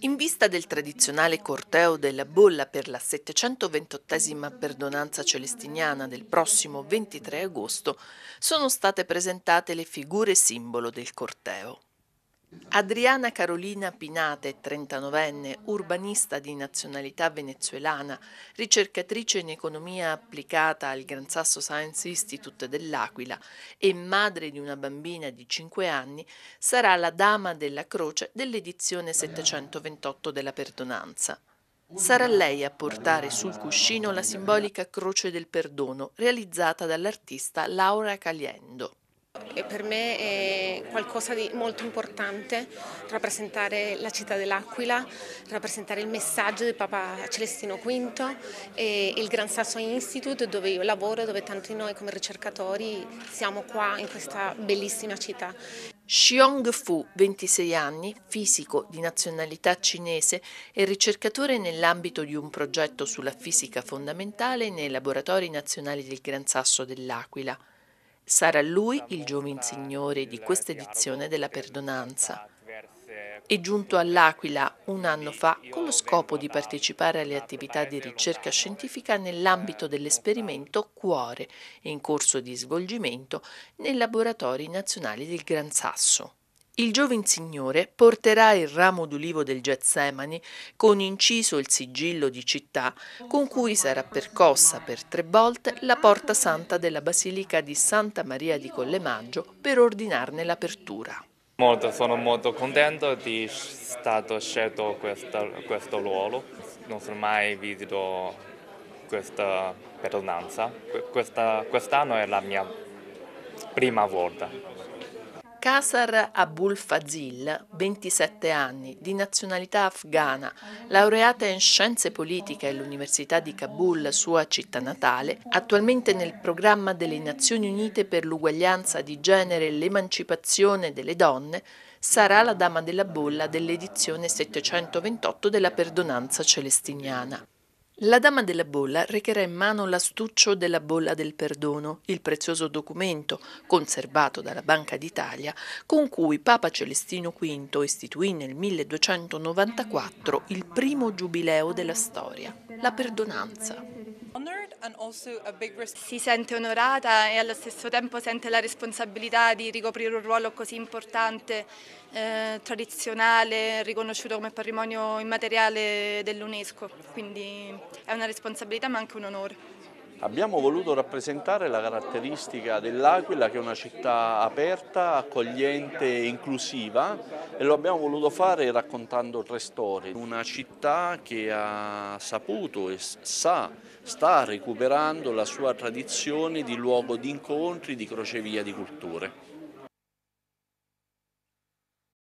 In vista del tradizionale corteo della bolla per la 728 perdonanza celestiniana del prossimo 23 agosto, sono state presentate le figure simbolo del corteo. Adriana Carolina Pinate, 39enne, urbanista di nazionalità venezuelana, ricercatrice in economia applicata al Gran Sasso Science Institute dell'Aquila e madre di una bambina di 5 anni, sarà la dama della croce dell'edizione 728 della Perdonanza. Sarà lei a portare sul cuscino la simbolica Croce del Perdono, realizzata dall'artista Laura Caliendo e per me è qualcosa di molto importante rappresentare la città dell'Aquila, rappresentare il messaggio di Papa Celestino V e il Gran Sasso Institute dove io lavoro, e dove tanti di noi come ricercatori siamo qua in questa bellissima città. Xiong Fu, 26 anni, fisico di nazionalità cinese e ricercatore nell'ambito di un progetto sulla fisica fondamentale nei laboratori nazionali del Gran Sasso dell'Aquila. Sarà lui il giovin signore di questa edizione della perdonanza. È giunto all'Aquila un anno fa con lo scopo di partecipare alle attività di ricerca scientifica nell'ambito dell'esperimento Cuore, in corso di svolgimento nei laboratori nazionali del Gran Sasso. Il giovin signore porterà il ramo d'ulivo del Getsemani con inciso il sigillo di città con cui sarà percossa per tre volte la porta santa della Basilica di Santa Maria di Collemaggio per ordinarne l'apertura. Molto, sono molto contento di essere stato scelto questo, questo luogo. Non sono mai visto questa perdonanza. Quest'anno è la mia prima volta. Kasar Abul Fazil, 27 anni, di nazionalità afghana, laureata in scienze politiche all'Università di Kabul, sua città natale, attualmente nel programma delle Nazioni Unite per l'uguaglianza di genere e l'emancipazione delle donne, sarà la dama della bolla dell'edizione 728 della Perdonanza Celestiniana. La dama della bolla recherà in mano l'astuccio della bolla del perdono, il prezioso documento, conservato dalla Banca d'Italia, con cui Papa Celestino V istituì nel 1294 il primo giubileo della storia, la perdonanza. Si sente onorata e allo stesso tempo sente la responsabilità di ricoprire un ruolo così importante, eh, tradizionale, riconosciuto come patrimonio immateriale dell'UNESCO. Quindi è una responsabilità ma anche un onore. Abbiamo voluto rappresentare la caratteristica dell'Aquila che è una città aperta, accogliente e inclusiva e lo abbiamo voluto fare raccontando tre storie. Una città che ha saputo e sa, sta recuperando la sua tradizione di luogo di incontri, di crocevia di culture.